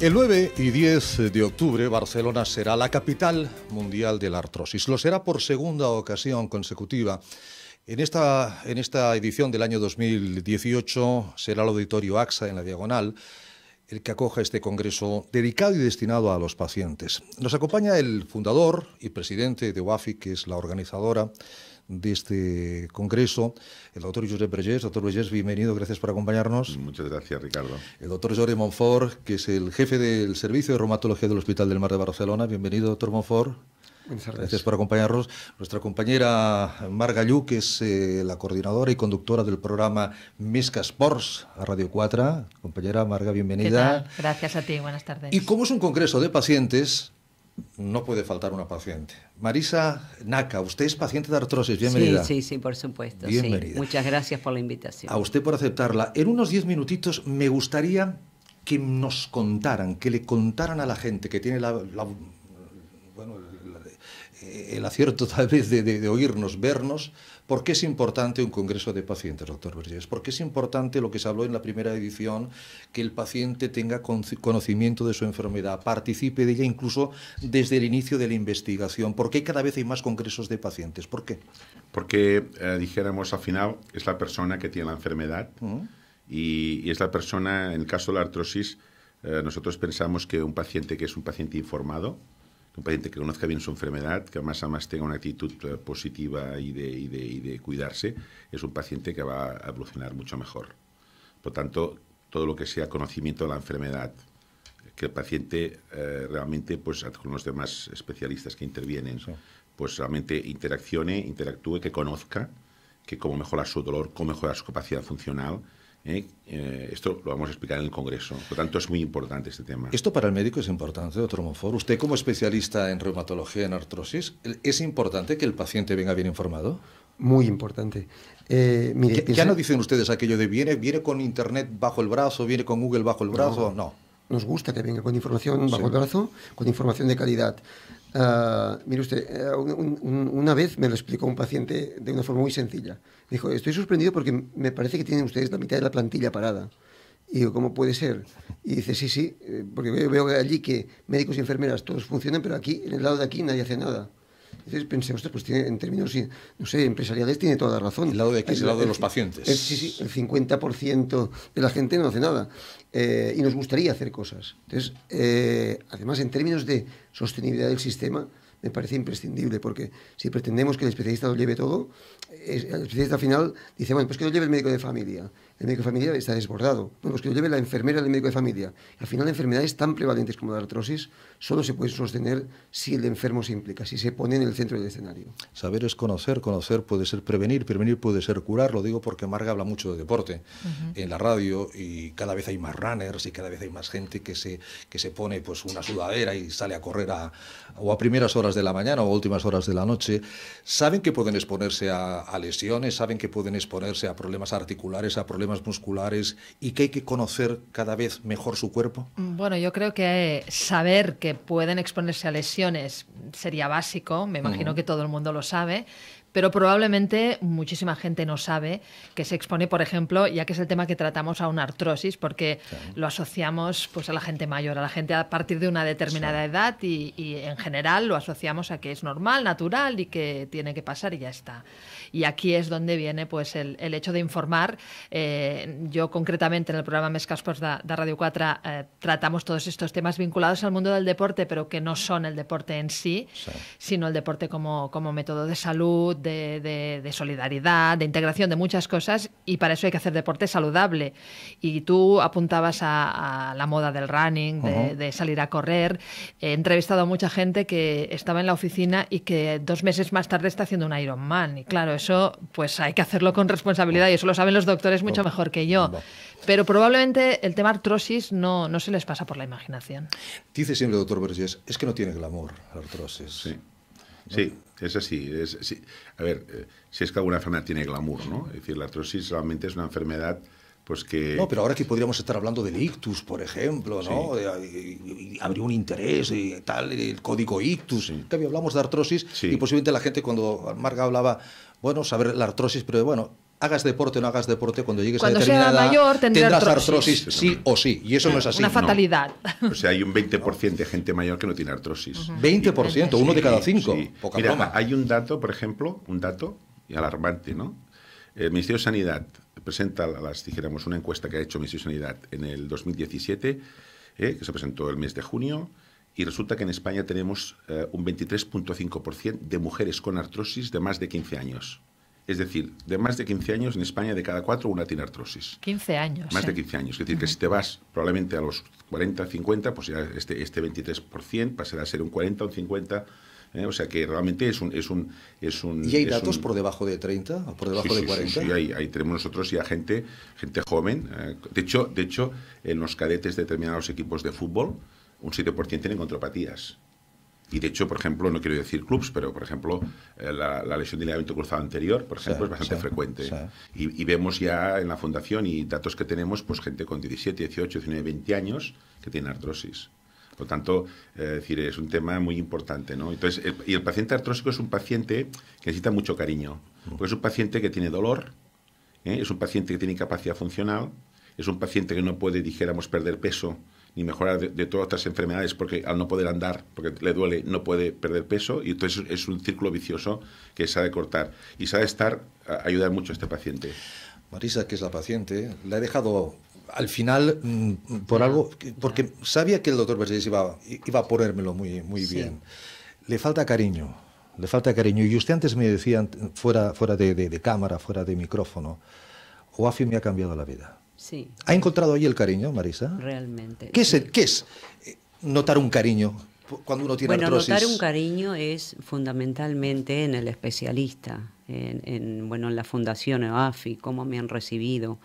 El 9 y 10 de octubre Barcelona será la capital mundial de la artrosis. Lo será por segunda ocasión consecutiva. En esta, en esta edición del año 2018 será el auditorio AXA en la diagonal el que acoge este congreso dedicado y destinado a los pacientes. Nos acompaña el fundador y presidente de UAFI, que es la organizadora, de este Congreso, el doctor Josep Bergés. Doctor Bergés, bienvenido, gracias por acompañarnos. Muchas gracias, Ricardo. El doctor Jorge Monfort, que es el jefe del Servicio de Reumatología del Hospital del Mar de Barcelona. Bienvenido, doctor Monfort. Gracias por acompañarnos. Nuestra compañera Marga Llu, que es eh, la coordinadora y conductora del programa Misca Sports a Radio 4. Compañera Marga, bienvenida. Gracias a ti, buenas tardes. Y como es un congreso de pacientes, no puede faltar una paciente. Marisa Naca, usted es paciente de artrosis, bienvenida. Sí, sí, sí, por supuesto. Bienvenida. Muchas gracias por la invitación. A usted por aceptarla. En unos diez minutitos me gustaría que nos contaran, que le contaran a la gente que tiene la, eh, el acierto tal vez de, oírnos, vernos, ¿por qué es importante un congreso de pacientes, doctor Vergés? ¿Por qué es importante lo que se habló en la primera edición, que el paciente tenga conocimiento de su enfermedad, participe de ella incluso desde el inicio de la investigación? ¿Por qué cada vez hay más congresos de pacientes? ¿Por qué? Porque, eh, dijéramos, al final es la persona que tiene la enfermedad y, es la persona, en el caso de la artrosis, eh, nosotros pensamos que un paciente que es un paciente informado, un paciente que conozca bien su enfermedad, que más además tenga una actitud eh, positiva y de, cuidarse, es un paciente que va a evolucionar mucho mejor. Por tanto, todo lo que sea conocimiento de la enfermedad, que el paciente eh, realmente, pues con los demás especialistas que intervienen, pues realmente interaccione, interactúe, que conozca, que cómo mejora su dolor, cómo mejora su capacidad funcional, ¿eh? Eh, esto lo vamos a explicar en el Congreso. Por lo tanto, es muy importante este tema. Esto para el médico es importante, doctor Monfort. Usted, como especialista en reumatología, en artrosis, ¿es importante que el paciente venga bien informado? Muy importante. ¿Ya, eh, no dicen ustedes aquello de viene, viene con Internet bajo el brazo, viene con Google bajo el brazo? no. nos gusta que venga con información bajo el brazo, con información de calidad. Ah, mire usted, eh, una vez me lo explicó un paciente de una forma muy sencilla. Dijo, estoy sorprendido porque me parece que tienen ustedes la mitad de la plantilla parada. Y digo, ¿cómo puede ser? Y dice, sí, sí, eh, porque veo allí que médicos y enfermeras todos funcionan, pero aquí, en el lado de aquí, nadie hace nada. Entonces pensé, pues tiene, en términos, no sé, empresariales tiene toda la razón. ¿El lado de qué? Es el lado de los pacientes. sí, sí, el 50% de la gente no hace nada. Eh, y nos gustaría hacer cosas. Entonces, eh, además, en términos de sostenibilidad del sistema, me parece imprescindible, porque si pretendemos que el especialista lo lleve todo, el especialista al final dice, bueno, pues que lo lleve el médico de familia el médico de familia está desbordado. Bueno, pues que lo lleve la enfermera del médico de familia. Al final, enfermedades tan prevalentes como la artrosis solo se pueden sostener si el enfermo se implica, si se pone en el centro del escenario. Saber es conocer, conocer puede ser prevenir, prevenir puede ser curar. Lo digo porque Marga habla mucho de deporte en la radio y cada vez hay más runners y cada vez hay más gente que se, que se pone pues, una sudadera y sale a correr a, o a primeras horas de la mañana o a últimas horas de la noche. Saben que pueden exponerse a, a lesiones, saben que pueden exponerse a problemas articulares, a problemas musculares y que hay que conocer cada vez mejor su cuerpo? Bueno, yo creo que eh, saber que pueden exponerse a lesiones sería básico, me imagino que todo el mundo lo sabe, pero probablemente muchísima gente no sabe que se expone, por ejemplo, ya que es el tema que tratamos a una artrosis, porque lo asociamos pues, a la gente mayor, a la gente a partir de una determinada edad y, en general lo asociamos a que es normal, natural y que tiene que pasar y ya está. Y aquí es donde viene pues, el, hecho de informar. Eh, yo concretamente en el programa Mescasports de, de, Radio 4 eh, tratamos todos estos temas vinculados al mundo del deporte, pero que no son el deporte en sí, sí. sino el deporte como, como método de salud, de, solidaridad, de integración, de muchas cosas, y para eso hay que hacer deporte saludable. Y tú apuntabas a, la moda del running, de, salir a correr. He entrevistado a mucha gente que estaba en la oficina y que dos meses más tarde está haciendo un Ironman. Y claro, eso pues hay que hacerlo con responsabilidad, y eso lo saben los doctores mucho mejor que yo. Pero probablemente el tema artrosis no, no se les pasa por la imaginación. Dice siempre el doctor Vergés, es que no tiene glamour la artrosis. Sí. Sí, es así. Es, A ver, eh, si es que alguna enfermedad tiene glamour, ¿no? Es decir, la artrosis realmente es una enfermedad pues que... No, pero ahora aquí podríamos estar hablando del ictus, por ejemplo, ¿no? habría un interés y eh, tal, el código ictus. También hablamos de artrosis y posiblemente la gente cuando Marga hablaba, bueno, saber la artrosis, pero bueno, hagas deporte o no hagas deporte, cuando llegues a determinada edad, mayor, tendrás artrosis, sí o sí. Y eso no es así. Una fatalidad. O sea, hay un 20% de gente mayor que no tiene artrosis. 20%, uno de cada cinco. Mira, hay un dato, por ejemplo, un dato alarmante, ¿no? Eh, el Ministerio de Sanidad presenta, las dijéramos, una encuesta que ha hecho el Ministerio de Sanidad en el 2017, eh, que se presentó el mes de junio, y resulta que en España tenemos eh, un 23.5% de mujeres con artrosis de más de 15 años. Es decir, de más de 15 años en España de cada cuatro una tiene artrosis. 15 años. Más de 15 años. Es decir, que si te vas probablemente a los 40, 50, pues ya este, 23% este pasará a ser un 40, un 50. ¿eh? o sea que realmente es un... Es un, es ¿Y hay datos por debajo de 30 o por debajo de 40? Sí, sí ahí, tenemos nosotros ya gente, gente joven. Eh, de, hecho, de hecho, en los cadetes de determinados equipos de fútbol, un 7% tienen contrapatías. Y de hecho, por ejemplo, no quiero decir clubs, pero por ejemplo, eh, la, lesión de ligamento cruzado anterior, por ejemplo, es bastante frecuente. Y, vemos ya en la fundación y datos que tenemos, pues gente con 17, 18, 19, 20 años que tiene artrosis. Por tanto, eh, decir, es un tema muy importante. ¿no? Entonces, y el paciente artrósico es un paciente que necesita mucho cariño, porque es un paciente que tiene dolor, ¿eh? es un paciente que tiene capacidad funcional, es un paciente que no puede, dijéramos, perder peso y mejorar de, todas estas enfermedades, porque al no poder andar, porque le duele, no puede perder peso, y entonces es un círculo vicioso que se ha de cortar. Y se ha de estar, ayudar mucho a este paciente. Marisa, que es la paciente, la he dejado al final mm, por algo, porque sabía que el doctor Mercedes iba, iba a ponérmelo muy, muy bien. Le falta cariño, le falta cariño. Y usted antes me decía, fuera, fuera de, de cámara, fuera de micrófono, Oafi me ha cambiado la vida. ¿Ha encontrado ahí el cariño, Marisa? Realmente. ¿Qué es, eh, notar un cariño cuando uno tiene bueno, notar un cariño es fundamentalmente en el especialista, en, bueno, en la Fundación AFI, cómo me han recibido,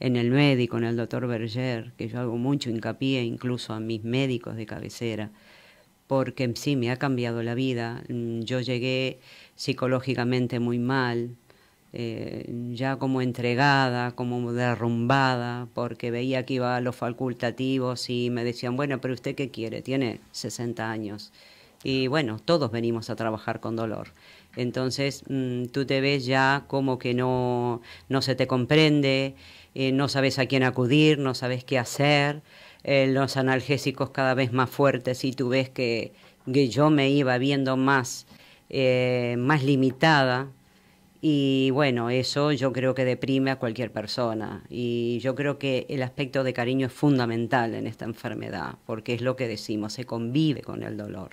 en el médico, en el doctor Berger, que yo hago mucho hincapié incluso a mis médicos de cabecera, porque sí, me ha cambiado la vida. Mm, yo llegué psicológicamente muy mal, eh, ya como entregada, como derrumbada, porque veía que iba a los facultativos y me decían, bueno, pero usted qué quiere, tiene 60 años. Y bueno, todos venimos a trabajar con dolor. Entonces mm, tú te ves ya como que no, no se te comprende, eh, no sabes a quién acudir, no sabes qué hacer, eh, los analgésicos cada vez más fuertes y tú ves que, que yo me iba viendo más, más limitada y bueno, eso yo creo que deprime a cualquier persona. Y yo creo que el aspecto de cariño es fundamental en esta enfermedad, porque es lo que decimos, se convive con el dolor.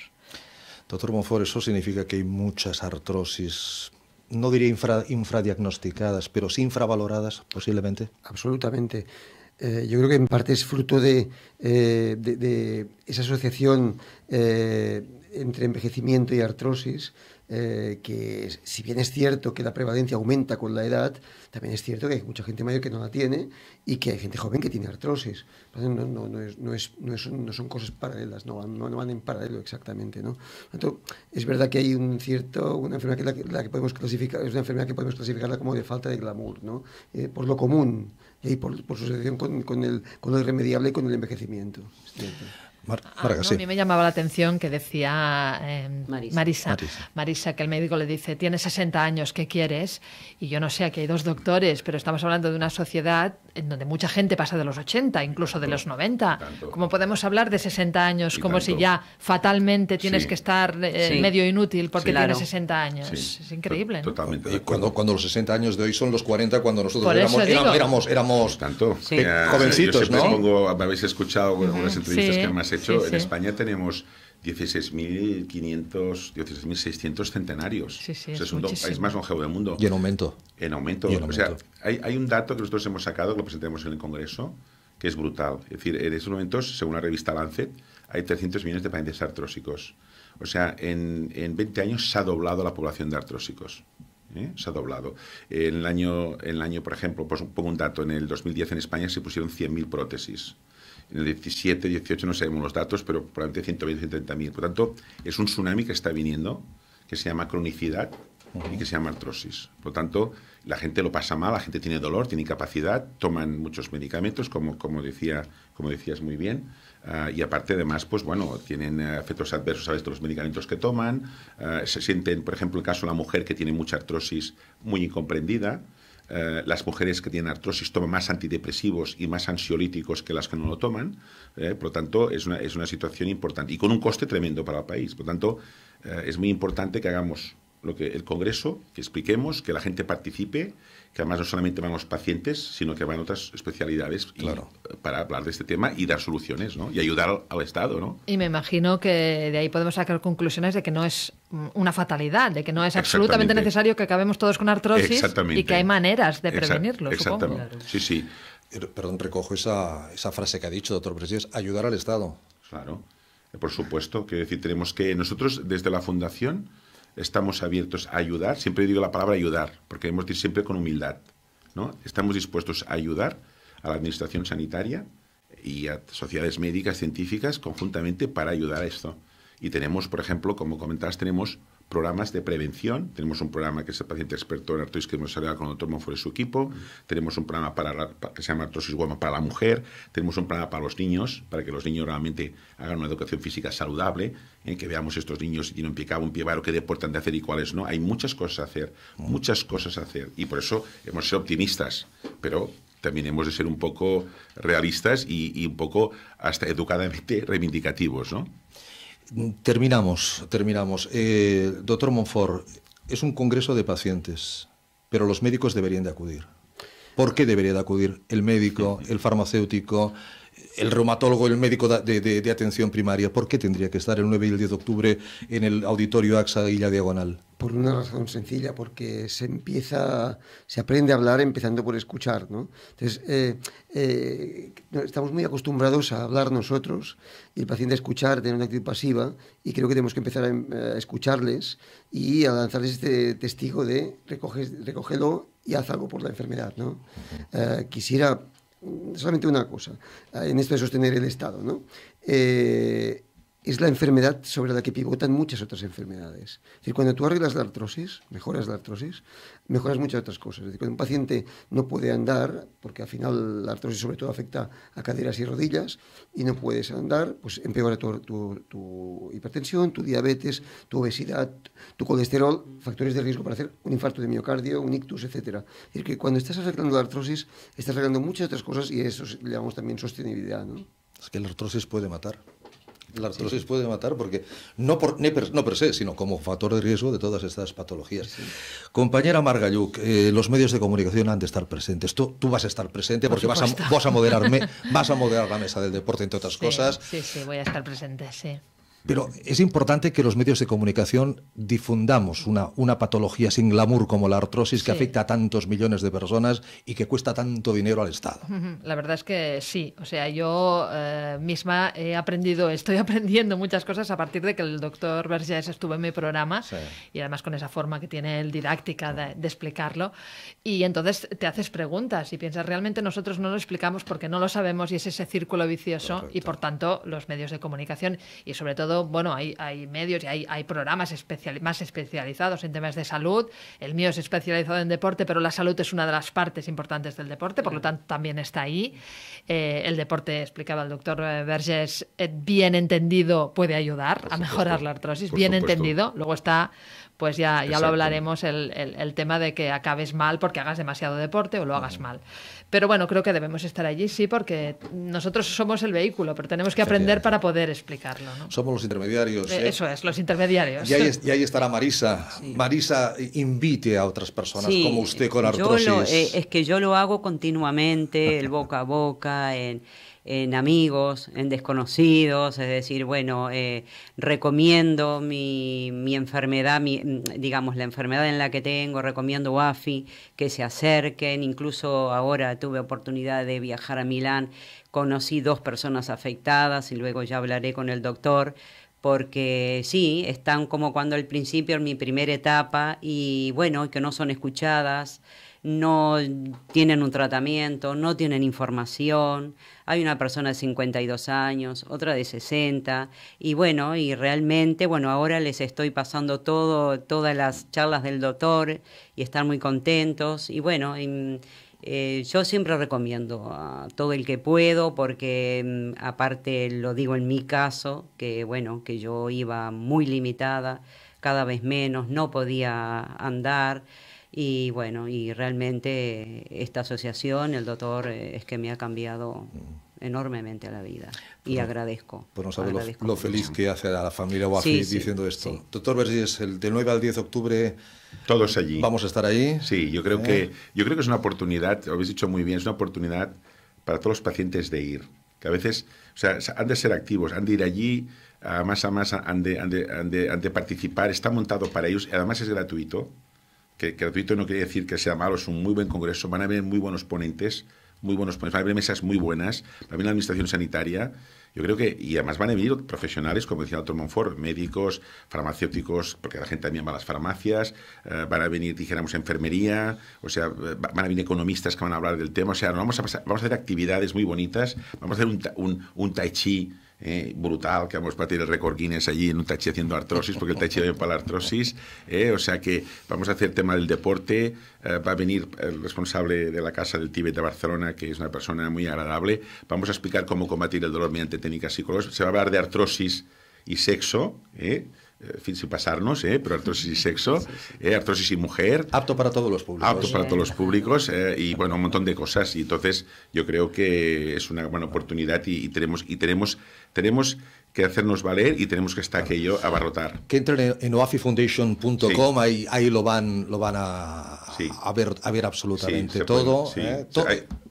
Doctor Monfort, eso significa que hay muchas artrosis, no diría infradiagnosticadas, pero sí infravaloradas posiblemente. Absolutamente. Eh, yo creo que en parte es fruto de, eh, de, esa asociación eh, entre envejecimiento y artrosis, eh, que si bien es cierto que la prevalencia aumenta con la edad, también es cierto que hay mucha gente mayor que no la tiene y que hay gente joven que tiene artrosis. No, no, no, es, no, es, no, son cosas paralelas, no van, no, van en paralelo exactamente. ¿no? es verdad que hay un cierto, una enfermedad que, la, que podemos clasificar, es una enfermedad que podemos clasificarla como de falta de glamour, ¿no? Eh, por lo común y por, por su asociación con, con, el, con lo irremediable y con el envejecimiento. Es cierto. Ah, a mí me llamaba la atención que decía em, Marisa. Marisa, que el médico le dice, tienes 60 años, ¿qué quieres? Y yo no sé, aquí hay dos doctores, pero estamos hablando de una sociedad en donde mucha gente pasa de los 80, incluso de los 90. ¿Cómo podemos hablar de 60 años como si ya fatalmente tienes que estar eh, medio inútil porque tienes 60 años? Es increíble. Totalmente. cuando, cuando los 60 años de hoy son los 40 cuando nosotros éramos, éramos, tanto. jovencitos, ¿no? me habéis escuchado con unas entrevistas que me hecho, en España tenemos 16.500, 16.600 centenarios. Sí, sí, es, un país más longevo del mundo. Y en aumento. En aumento. O sea, hay, un dato que nosotros hemos sacado, que lo presentamos en el Congreso, que es brutal. Es decir, en estos momentos, según la revista Lancet, hay 300 millones de pacientes artrósicos. O sea, en, 20 años se ha doblado la población de artrósicos. ¿eh? se ha doblado. En el año, en el año por ejemplo, pues, pongo un dato, en el 2010 en España se pusieron 100.000 prótesis en el 17, 18 no sabemos los datos, pero probablemente 120, 130.000. Por tanto, es un tsunami que está viniendo, que se llama cronicidad y que se llama artrosis. Por lo tanto, la gente lo pasa mal, la gente tiene dolor, tiene incapacidad, toman muchos medicamentos, como, como, decía, como decías muy bien. Ah, y aparte, además, pues bueno, tienen eh, efectos adversos a veces los medicamentos que toman. Ah, se sienten, por ejemplo, el caso de la mujer que tiene mucha artrosis muy incomprendida. Eh, las mujeres que tienen artrosis toman más antidepresivos y más ansiolíticos que las que no lo toman. Eh, por lo tanto, es una, situación importante y con un coste tremendo para el país. Por lo tanto, eh, es muy importante que hagamos lo que el congreso, que expliquemos, que la gente participe, que además no solamente van los pacientes, sino que van otras especialidades eh, para hablar de este tema y dar soluciones, ¿no? Y ayudar al, Estado, ¿no? Y me imagino que de ahí podemos sacar conclusiones de que no es mm, una fatalidad, de que no es absolutamente necesario que acabemos todos con artrosis y que hay maneras de prevenirlo, supongo. Exactamente. Sí, sí. Eh, perdón, recojo esa, esa frase que ha dicho, doctor Presidente, ayudar al Estado. Claro, eh, por supuesto. Quiero decir, tenemos que nosotros desde la Fundación estamos abiertos a ayudar, siempre digo la palabra ayudar, porque debemos decir siempre con humildad, ¿no? Estamos dispuestos a ayudar a la administración sanitaria y a sociedades médicas, científicas, conjuntamente para ayudar a esto. Y tenemos, por ejemplo, como comentabas, tenemos programas de prevención. Tenemos un programa que es el paciente experto en artrosis que hemos con el doctor Monfort y su equipo. Tenemos un programa para que se llama Artrosis Guama para la mujer. Tenemos un programa para los niños, para que los niños realmente hagan una educación física saludable, que veamos estos niños si tienen un pie un pie varo, qué deportan de hacer y cuáles no. Hay muchas cosas a hacer, muchas cosas a hacer. Y por eso hemos de ser optimistas, pero también hemos de ser un poco realistas y un poco hasta educadamente reivindicativos, ¿no? Terminamos, terminamos. Eh, doctor Monfort, es un congreso de pacientes, pero los médicos deberían de acudir. ¿Por qué debería de acudir el médico, el farmacéutico, el reumatólogo, el médico de, atención primaria, ¿por qué tendría que estar el 9 y el 10 de octubre en el auditorio AXA y Diagonal? Por una razón sencilla, porque se empieza, se aprende a hablar empezando por escuchar, Entonces, eh, eh, estamos muy acostumbrados a hablar nosotros y el paciente a escuchar, tener una actitud pasiva, y creo que tenemos que empezar a, escucharles y a lanzarles este testigo de recoge, recógelo y haz algo por la enfermedad. ¿no? Eh, quisiera mm, solamente una cosa eh, en esto de sostener el Estado. ¿no? Eh, es la enfermedad sobre la que pivotan muchas otras enfermedades. decir, cuando tú arreglas la artrosis, mejoras la artrosis, mejoras muchas otras cosas. cuando un paciente no puede andar, porque al final la artrosis sobre todo afecta a caderas y rodillas, y no puedes andar, pues empeora tu, hipertensión, tu diabetes, tu obesidad, tu colesterol, factores de riesgo para hacer un infarto de miocardio, un ictus, etc. Es que cuando estás arreglando la artrosis, estás arreglando muchas otras cosas y eso le llamamos también sostenibilidad. Es que la artrosis puede matar la artrosis puede matar porque no por, per, no per se, sino como factor de riesgo de todas estas patologías. Compañera Margalluk, eh, los medios de comunicación han de estar presentes. Tú, vas a estar presente porque vas a, moderarme, vas a moderar la mesa del deporte, entre otras cosas. Sí, sí, voy a estar presente, sí. Pero es importante que los medios de comunicación difundamos una, una patología sin glamour como la artrosis que afecta a tantos millones de personas y que cuesta tanto dinero al Estado. La verdad es que sí. O sea, yo eh, misma he aprendido, estoy aprendiendo muchas cosas a partir de que el doctor Vergés estuvo en mi programa y además con esa forma que tiene el didáctica de, explicarlo. Y entonces te haces preguntas y piensas, realmente nosotros no lo explicamos porque no lo sabemos y es ese círculo vicioso y por tanto los medios de comunicación y sobre todo bueno, hay, medios y hay, programas más especializados en temas de salud. El mío es especializado en deporte, pero la salud es una de las partes importantes del deporte, por lo tanto también está ahí. Eh, el deporte, explicaba el doctor eh, Verges, eh, bien entendido puede ayudar a mejorar la artrosis, bien entendido. Luego está pues ya, ya lo hablaremos el, tema de que acabes mal porque hagas demasiado deporte o lo hagas mal. Pero bueno, creo que debemos estar allí, sí, porque nosotros somos el vehículo, pero tenemos que aprender para poder explicarlo. ¿no? Somos los intermediarios. Eh, ¿eh? Eso es, los intermediarios. Y ahí, estará Marisa. Marisa, invite a otras personas como usted con artrosis. Eh, es que yo lo hago continuamente, el boca a boca, en en amigos, en desconocidos, es decir, bueno, eh, recomiendo mi, mi enfermedad, mi, mm, digamos, la enfermedad en la que tengo, recomiendo WAFI, que se acerquen, incluso ahora tuve oportunidad de viajar a Milán, conocí dos personas afectadas y luego ya hablaré con el doctor, porque sí, están como cuando al principio, en mi primera etapa, y bueno, que no son escuchadas no tienen un tratamiento, no tienen información. Hay una persona de 52 años, otra de 60 y bueno, y realmente, bueno, ahora les estoy pasando todo todas las charlas del doctor y están muy contentos y bueno, eh, yo siempre recomiendo a todo el que puedo porque mm, aparte lo digo en mi caso, que bueno, que yo iba muy limitada, cada vez menos, no podía andar, y bueno, y realmente esta asociación, el doctor, eh, es que me ha cambiado mm. enormemente a la vida y agradezco. Pues no lo, feliz que hace a la familia Wafi diciendo esto. Doctor, Doctor es el de 9 al 10 de octubre... Todos allí. ¿Vamos a estar allí? Sí, yo creo, ¿Eh? que, yo creo que es una oportunidad, lo habéis dicho muy bien, es una oportunidad para todos los pacientes de ir. Que a veces, o sea, han de ser activos, han de ir allí, a más a más de, han de participar, está montado para ellos, además es gratuito que gratuito no quiere decir que sea malo, es un muy buen congreso, van a haber muy buenos ponentes, muy buenos ponentes, van a haber mesas muy buenas, también la administración sanitaria, yo creo que, y además van a venir profesionales, como decía el doctor Monfort, médicos, farmacéuticos, porque la gente también va a las farmacias, eh, van a venir, dijéramos, enfermería, o sea, van a venir economistas que van a hablar del tema, o sea, vamos a, vamos a hacer actividades muy bonitas, vamos a hacer un, un, un tai chi eh, brutal, que vamos a batir el récord Guinness allí en un tachi haciendo artrosis, porque el tachi va para la artrosis. Eh, o sea que vamos a hacer tema del deporte. Eh, va a venir el responsable de la Casa del Tíbet de Barcelona, que es una persona muy agradable. Vamos a explicar cómo combatir el dolor mediante técnicas psicológicas. Se va a hablar de artrosis y sexo. Eh, fin, sin pasarnos, ¿eh? pero artrosis y sexo, eh, artrosis y mujer. Apto para todos los públicos. Apto para todos los públicos eh, y bueno, un montón de cosas. Y entonces yo creo que es una buena oportunidad y, tenemos, y tenemos, tenemos que hacernos valer y tenemos que estar aquello abarrotar. Que entren en oafifoundation.com, ahí, lo van, lo van a, a ver, a ver absolutamente todo.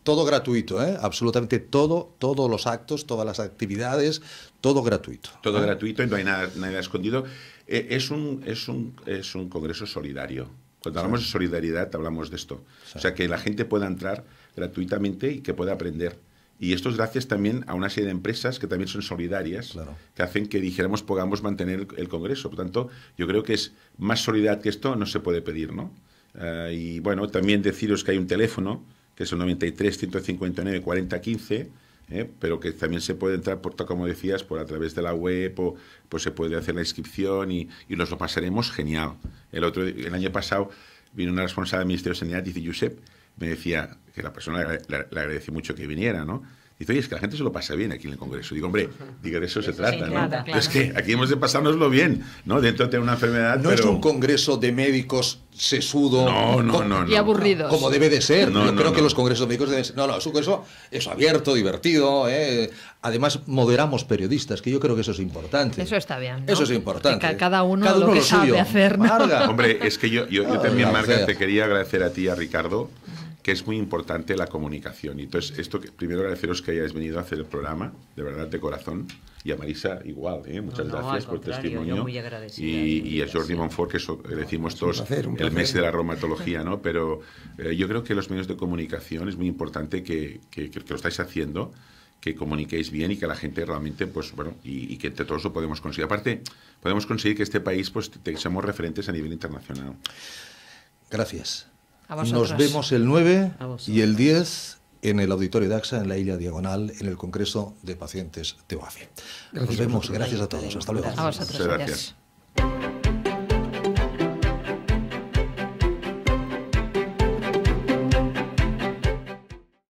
Todo gratuito, absolutamente todo, todos los actos, todas las actividades, todo gratuito. Todo ¿eh? gratuito y no hay nada, nada escondido. Eh, es, un, es, un, es un congreso solidario. Cuando hablamos de solidaridad hablamos de esto. O sea, que la gente pueda entrar gratuitamente y que pueda aprender. Y esto es gracias también a una serie de empresas que también son solidarias, que hacen que, dijéramos, podamos mantener el, Congreso. Por tanto, yo creo que es más solidaridad que esto no se puede pedir, ¿no? Eh, y bueno, también deciros que hay un teléfono, que es el 93 159 4015, ¿eh? pero que también se puede entrar, por, como decías, por a través de la web, o, pues se puede hacer la inscripción y, y nos lo pasaremos genial. El, otro, el año pasado vino una responsable del Ministerio de Sanidad, dice Josep, me decía que la persona le, mucho que viniera, ¿no? Dice, oye, es que la gente se lo pasa bien aquí en el Congreso. Digo, hombre, diga de eso se trata, ¿no? Es que aquí hemos de pasárnoslo bien, ¿no? Dentro de una enfermedad. No es un congreso de médicos sesudo no, no, no, y aburridos. Como debe de ser. Yo creo que los congresos médicos deben ser. No, no, es un congreso es abierto, divertido. ¿eh? Además, moderamos periodistas, que yo creo que eso es importante. Eso está bien. Eso es importante. cada uno, cada uno lo, que sabe hacer. Marga. Hombre, es que yo, yo, también, Marga, te quería agradecer a ti, a Ricardo que es muy importante la comunicación. Y entonces, esto que, primero agradeceros que hayáis venido a hacer el programa, de verdad, de corazón. Y a Marisa igual, ¿eh? muchas gracias por testimonio. y, y, a Jordi Monfort, que decimos todos el mes de la aromatología. ¿no? Pero eh, yo creo que los medios de comunicación es muy importante que, lo estáis haciendo que comuniquéis bien y que la gente realmente, pues bueno, y, que entre todos lo podemos conseguir. Aparte, podemos conseguir que este país, pues, te, seamos referentes a nivel internacional. Gracias. Nos vemos el 9 y el 10 en el auditorio de AXA, en la Isla Diagonal, en el Congreso de Pacientes de Nos vemos. Gracias a todos. Hasta luego. A vosotros. Gracias.